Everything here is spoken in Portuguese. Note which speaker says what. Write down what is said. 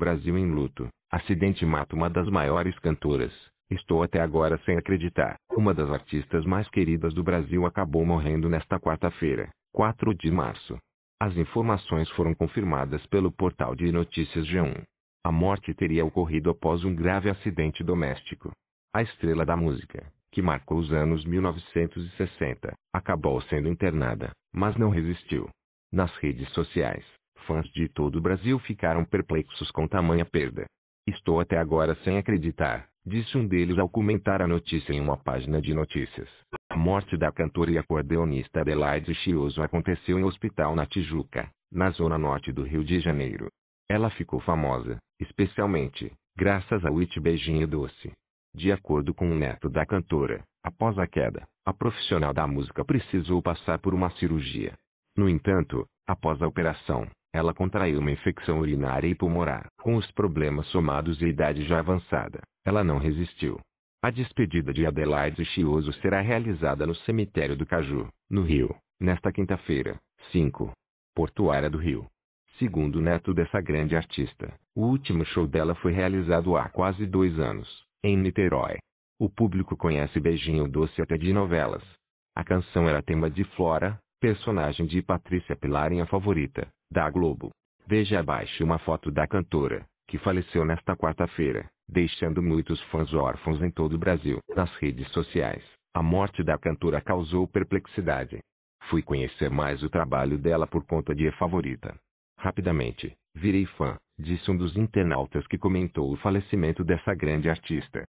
Speaker 1: Brasil em luto. Acidente mata uma das maiores cantoras. Estou até agora sem acreditar. Uma das artistas mais queridas do Brasil acabou morrendo nesta quarta-feira, 4 de março. As informações foram confirmadas pelo portal de notícias G1. A morte teria ocorrido após um grave acidente doméstico. A estrela da música, que marcou os anos 1960, acabou sendo internada, mas não resistiu. Nas redes sociais, Fãs de todo o Brasil ficaram perplexos com tamanha perda. Estou até agora sem acreditar, disse um deles ao comentar a notícia em uma página de notícias. A morte da cantora e acordeonista Adelaide Chioso aconteceu em um hospital na Tijuca, na zona norte do Rio de Janeiro. Ela ficou famosa, especialmente, graças ao It Beijinho Doce. De acordo com o neto da cantora, após a queda, a profissional da música precisou passar por uma cirurgia. No entanto, após a operação, ela contraiu uma infecção urinária e pulmonar. Com os problemas somados e a idade já avançada, ela não resistiu. A despedida de Adelaide Chioso será realizada no cemitério do Caju, no Rio, nesta quinta-feira, 5. Portuária do Rio. Segundo o neto dessa grande artista, o último show dela foi realizado há quase dois anos, em Niterói. O público conhece Beijinho Doce até de novelas. A canção era tema de Flora, personagem de Patrícia Pilar em A Favorita da Globo. Veja abaixo uma foto da cantora, que faleceu nesta quarta-feira, deixando muitos fãs órfãos em todo o Brasil. Nas redes sociais, a morte da cantora causou perplexidade. Fui conhecer mais o trabalho dela por conta de E Favorita. Rapidamente, virei fã, disse um dos internautas que comentou o falecimento dessa grande artista.